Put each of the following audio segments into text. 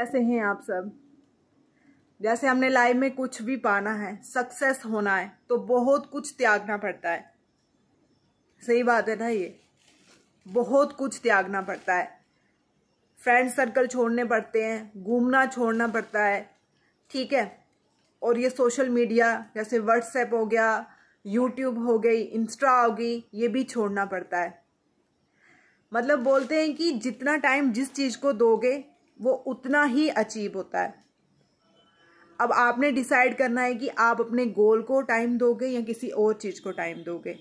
कैसे हैं आप सब जैसे हमने लाइफ में कुछ भी पाना है सक्सेस होना है तो बहुत कुछ त्यागना पड़ता है सही बात है ना ये बहुत कुछ त्यागना पड़ता है फ्रेंड सर्कल छोड़ने पड़ते हैं घूमना छोड़ना पड़ता है ठीक है और ये सोशल मीडिया जैसे व्हाट्सएप हो गया यूट्यूब हो गई इंस्टा हो गई ये भी छोड़ना पड़ता है मतलब बोलते हैं कि जितना टाइम जिस चीज़ को दोगे वो उतना ही अचीव होता है अब आपने डिसाइड करना है कि आप अपने गोल को टाइम दोगे या किसी और चीज़ को टाइम दोगे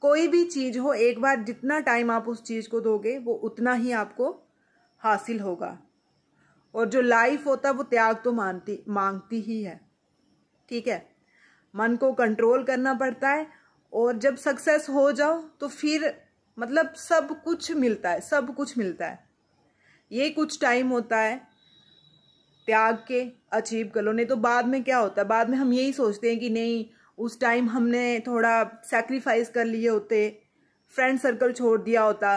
कोई भी चीज़ हो एक बार जितना टाइम आप उस चीज़ को दोगे वो उतना ही आपको हासिल होगा और जो लाइफ होता है वो त्याग तो मानती मांगती ही है ठीक है मन को कंट्रोल करना पड़ता है और जब सक्सेस हो जाओ तो फिर मतलब सब कुछ मिलता है सब कुछ मिलता है ये कुछ टाइम होता है त्याग के अचीव कर लो नहीं तो बाद में क्या होता है बाद में हम यही सोचते हैं कि नहीं उस टाइम हमने थोड़ा सेक्रीफाइस कर लिए होते फ्रेंड सर्कल छोड़ दिया होता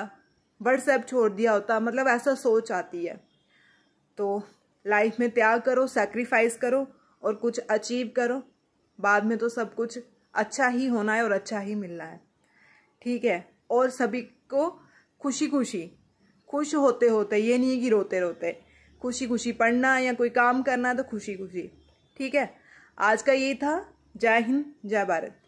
व्हाट्सएप छोड़ दिया होता मतलब ऐसा सोच आती है तो लाइफ में त्याग करो सेक्रीफाइस करो और कुछ अचीव करो बाद में तो सब कुछ अच्छा ही होना है और अच्छा ही मिलना है ठीक है और सभी को खुशी खुशी खुश होते होते ये नहीं कि रोते रोते खुशी खुशी पढ़ना या कोई काम करना तो खुशी खुशी ठीक है आज का ये था जय हिंद जय भारत